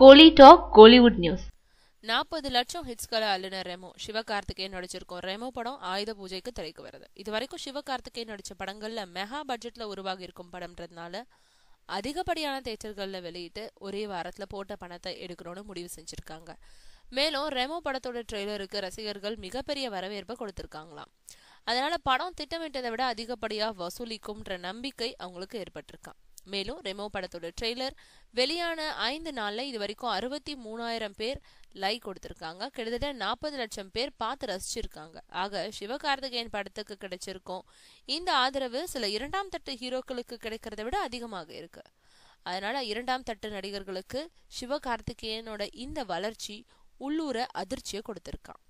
கோலி talk Kollywood news நாற்பது லட்சம் ஹிட்ஸ்களை அள்ளினர் ரெமோ சிவகார்த்திகேயன் நடிச்சிருக்கோம் ரெமோ படம் ஆயுத பூஜைக்கு திரைக்கு வருது இது வரைக்கும் சிவகார்த்திகேயன் நடிச்ச படங்கள்ல மெகா பட்ஜெட்ல உருவாகி இருக்கும் படம்ன்றதுனால அதிகப்படியான தேட்டர்களில் வெளியிட்டு ஒரே வாரத்தில் போட்ட பணத்தை எடுக்கணும்னு முடிவு செஞ்சுருக்காங்க மேலும் ரெமோ படத்தோட ட்ரெய்லருக்கு ரசிகர்கள் மிகப்பெரிய வரவேற்பை கொடுத்துருக்காங்களாம் அதனால படம் திட்டமிட்டதை விட அதிகப்படியாக வசூலிக்கும்ன்ற நம்பிக்கை அவங்களுக்கு ஏற்பட்டிருக்கான் மேலும் ரெமோ படத்தோட ட்ரெய்லர் வெளியான ஐந்து நாளில் இது வரைக்கும் அறுபத்தி மூணாயிரம் பேர் லைக் கொடுத்துருக்காங்க கிட்டத்தட்ட நாற்பது லட்சம் பேர் பார்த்து ரசிச்சிருக்காங்க ஆக சிவகார்த்திகேயன் படத்துக்கு கிடைச்சிருக்கும் இந்த ஆதரவு சில இரண்டாம் தட்டு ஹீரோக்களுக்கு கிடைக்கிறத விட அதிகமாக இருக்கு அதனால இரண்டாம் தட்டு நடிகர்களுக்கு சிவகார்த்திகேயனோட இந்த வளர்ச்சி உள்ளூர அதிர்ச்சியை கொடுத்துருக்கான்